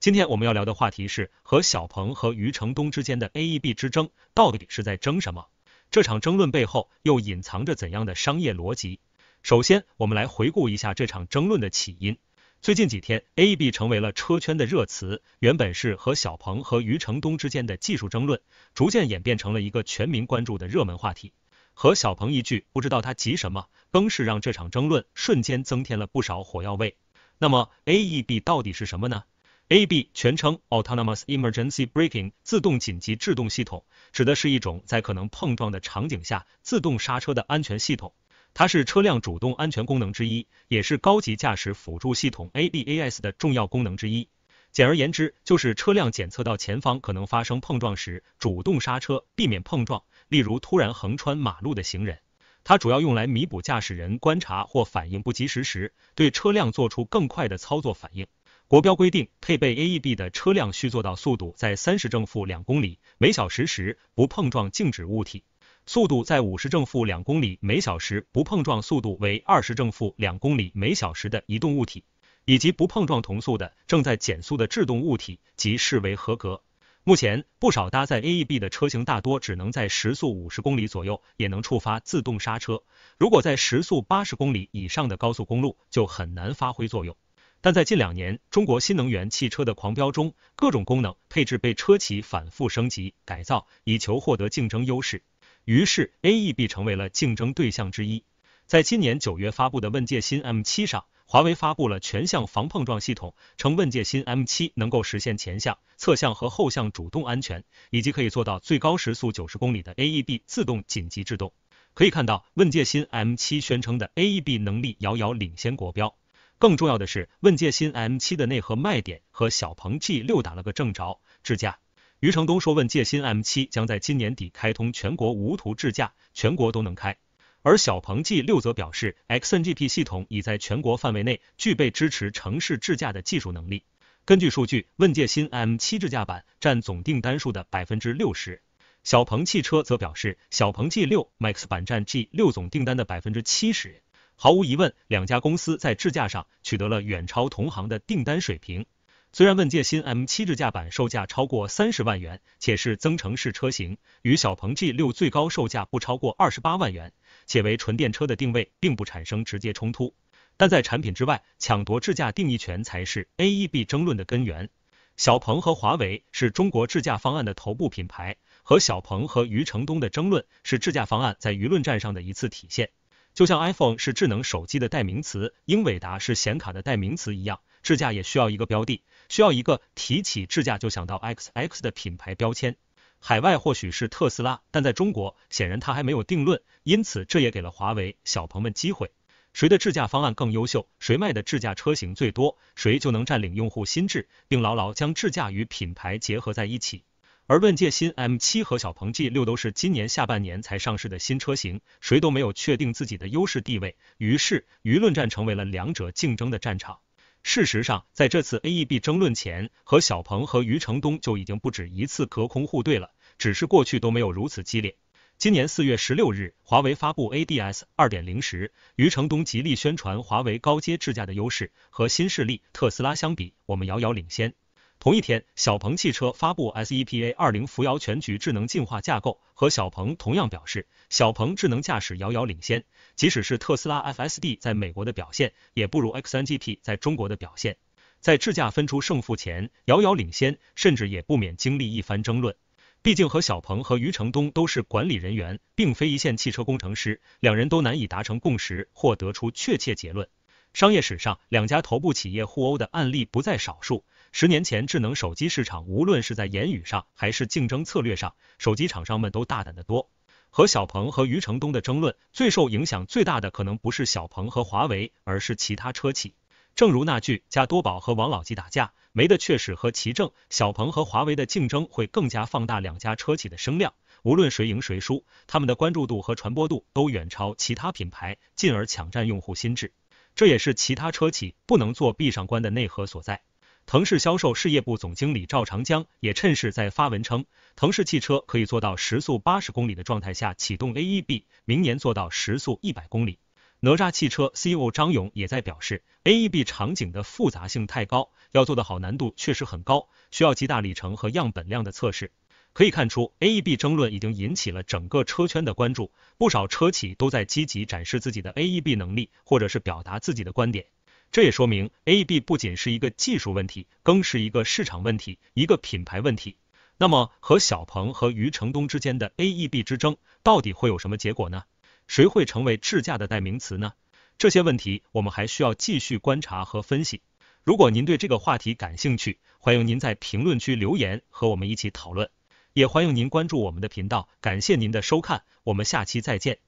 今天我们要聊的话题是和小鹏和余承东之间的 A E B 之争，到底是在争什么？这场争论背后又隐藏着怎样的商业逻辑？首先，我们来回顾一下这场争论的起因。最近几天，A E B 成为了车圈的热词，原本是和小鹏和余承东之间的技术争论，逐渐演变成了一个全民关注的热门话题。和小鹏一句不知道他急什么，更是让这场争论瞬间增添了不少火药味。那么，A E B 到底是什么呢？AB 全称 Autonomous Emergency Braking，自动紧急制动系统，指的是一种在可能碰撞的场景下自动刹车的安全系统。它是车辆主动安全功能之一，也是高级驾驶辅助系统 ABAS 的重要功能之一。简而言之，就是车辆检测到前方可能发生碰撞时，主动刹车，避免碰撞。例如突然横穿马路的行人，它主要用来弥补驾驶人观察或反应不及时时，对车辆做出更快的操作反应。国标规定，配备 AEB 的车辆需做到速度在三十正负两公里每小时时，不碰撞静止物体；速度在五十正负两公里每小时，不碰撞速度为二十正负两公里每小时的移动物体，以及不碰撞同速的正在减速的制动物体，即视为合格。目前，不少搭载 AEB 的车型大多只能在时速五十公里左右也能触发自动刹车，如果在时速八十公里以上的高速公路，就很难发挥作用。但在近两年，中国新能源汽车的狂飙中，各种功能配置被车企反复升级改造，以求获得竞争优势。于是，AEB 成为了竞争对象之一。在今年九月发布的问界新 M 七上，华为发布了全向防碰撞系统，称问界新 M 七能够实现前向、侧向和后向主动安全，以及可以做到最高时速九十公里的 AEB 自动紧急制动。可以看到，问界新 M 七宣称的 AEB 能力遥遥领先国标。更重要的是，问界新 M 七的内核卖点和小鹏 G 六打了个正着。智驾，余承东说，问界新 M 七将在今年底开通全国无图智驾，全国都能开。而小鹏 G 六则表示，XNGP 系统已在全国范围内具备支持城市智驾的技术能力。根据数据，问界新 M 七智驾版占总订单数的百分之六十，小鹏汽车则表示，小鹏 G 六 Max 版占 G 六总订单的百分之七十。毫无疑问，两家公司在智驾上取得了远超同行的订单水平。虽然问界新 M 七智驾版售价超过三十万元，且是增程式车型，与小鹏 G 六最高售价不超过二十八万元，且为纯电车的定位，并不产生直接冲突。但在产品之外，抢夺智驾定义权才是 A E B 争论的根源。小鹏和华为是中国智驾方案的头部品牌，和小鹏和余承东的争论是智驾方案在舆论战上的一次体现。就像 iPhone 是智能手机的代名词，英伟达是显卡的代名词一样，智驾也需要一个标的，需要一个提起智驾就想到 XX 的品牌标签。海外或许是特斯拉，但在中国显然它还没有定论，因此这也给了华为、小鹏们机会。谁的智驾方案更优秀，谁卖的智驾车型最多，谁就能占领用户心智，并牢牢将智驾与品牌结合在一起。而问界新 M 七和小鹏 G 六都是今年下半年才上市的新车型，谁都没有确定自己的优势地位，于是舆论战成为了两者竞争的战场。事实上，在这次 A E B 争论前，和小鹏和余承东就已经不止一次隔空互怼了，只是过去都没有如此激烈。今年四月十六日，华为发布 A D S 二点零时，余承东极力宣传华为高阶智驾的优势，和新势力特斯拉相比，我们遥遥领先。同一天，小鹏汽车发布 S E P A 二零扶摇全局智能进化架构，和小鹏同样表示，小鹏智能驾驶遥遥领先。即使是特斯拉 F S D 在美国的表现，也不如 X N G P 在中国的表现。在智驾分出胜负前，遥遥领先，甚至也不免经历一番争论。毕竟和小鹏和余承东都是管理人员，并非一线汽车工程师，两人都难以达成共识或得出确切结论。商业史上，两家头部企业互殴的案例不在少数。十年前，智能手机市场无论是在言语上还是竞争策略上，手机厂商们都大胆的多。和小鹏和余承东的争论，最受影响最大的可能不是小鹏和华为，而是其他车企。正如那句“加多宝和王老吉打架，没的确实和其正”。小鹏和华为的竞争会更加放大两家车企的声量，无论谁赢谁输，他们的关注度和传播度都远超其他品牌，进而抢占用户心智。这也是其他车企不能做闭上关的内核所在。腾势销售事业部总经理赵长江也趁势在发文称，腾势汽车可以做到时速八十公里的状态下启动 AEB，明年做到时速一百公里。哪吒汽车 CEO 张勇也在表示，AEB 场景的复杂性太高，要做的好难度确实很高，需要极大里程和样本量的测试。可以看出，A E B 争论已经引起了整个车圈的关注，不少车企都在积极展示自己的 A E B 能力，或者是表达自己的观点。这也说明 A E B 不仅是一个技术问题，更是一个市场问题，一个品牌问题。那么，和小鹏和余承东之间的 A E B 之争，到底会有什么结果呢？谁会成为智驾的代名词呢？这些问题，我们还需要继续观察和分析。如果您对这个话题感兴趣，欢迎您在评论区留言，和我们一起讨论。也欢迎您关注我们的频道，感谢您的收看，我们下期再见。